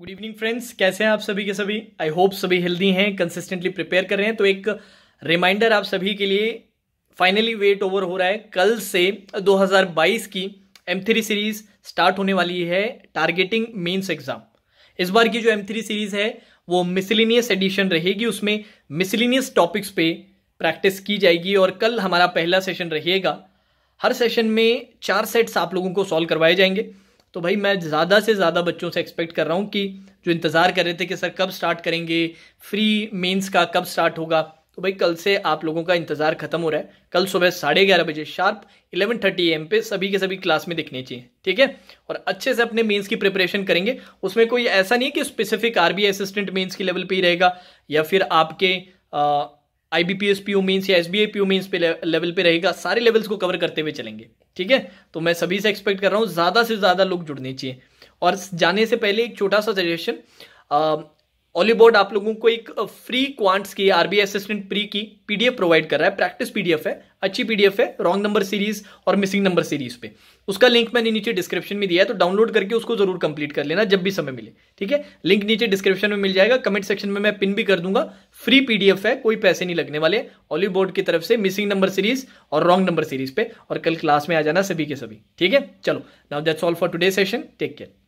good evening friends कैसे हैं आप सभी के सभी आई होप सभी हेल्दी हैं कंसिस्टेंटली प्रिपेयर कर रहे हैं तो एक रिमाइंडर आप सभी के लिए फाइनली वेट ओवर हो रहा है कल से 2022 की एम थ्री सीरीज स्टार्ट होने वाली है टारगेटिंग मेंस एग्जाम इस बार की जो एम थ्री सीरीज है वो मिसलिनियस एडिशन रहेगी उसमें मिसलिनियस टॉपिक्स पे प्रैक्टिस की जाएगी और कल हमारा पहला सेशन रहेगा हर सेशन में चार सेट्स आप लोगों को सॉल्व करवाए जाएंगे तो भाई मैं ज़्यादा से ज़्यादा बच्चों से एक्सपेक्ट कर रहा हूँ कि जो इंतज़ार कर रहे थे कि सर कब स्टार्ट करेंगे फ्री मेंस का कब स्टार्ट होगा तो भाई कल से आप लोगों का इंतज़ार खत्म हो रहा है कल सुबह साढ़े ग्यारह बजे शार्प इलेवन थर्टी एम पे सभी के सभी क्लास में दिखने चाहिए ठीक है और अच्छे से अपने मेंस की प्रिपरेशन करेंगे उसमें कोई ऐसा नहीं है कि स्पेसिफिक आरबीआई असिस्टेंट मेंस के लेवल पे ही रहेगा या फिर आपके आ, आईबीपीएस पीओ मीन या एसबीआई पीओ मीन पे लेवल पे रहेगा सारे लेवल्स को कवर करते हुए चलेंगे ठीक है तो मैं सभी से एक्सपेक्ट कर रहा हूँ ज़्यादा से ज़्यादा लोग जुड़ने चाहिए और जाने से पहले एक छोटा सा सजेशन ऑलीबोर्ड आप लोगों को एक फ्री क्वांट्स की आरबीआई असिस्टेंट प्री की पीडीएफ प्रोवाइड कर रहा है प्रैक्टिस पीडीएफ है अच्छी पीडीएफ है रॉन्ग नंबर सीरीज और मिसिंग नंबर सीरीज पे उसका लिंक मैंने नीचे डिस्क्रिप्शन में दिया है तो डाउनलोड करके उसको जरूर कंप्लीट कर लेना जब भी समय मिले ठीक है लिंक नीचे डिस्क्रिप्शन में मिल जाएगा कमेंट सेक्शन में मैं पिन भी कर दूंगा फ्री पीडीएफ है कोई पैसे नहीं लगने वाले ऑलीबोर्ड की तरफ से मिसिंग नंबर सीरीज और रॉन्ग नंबर सीरीज पे और कल क्लास में आ जाना सभी के सभी ठीक है चलो now that's all for today session take care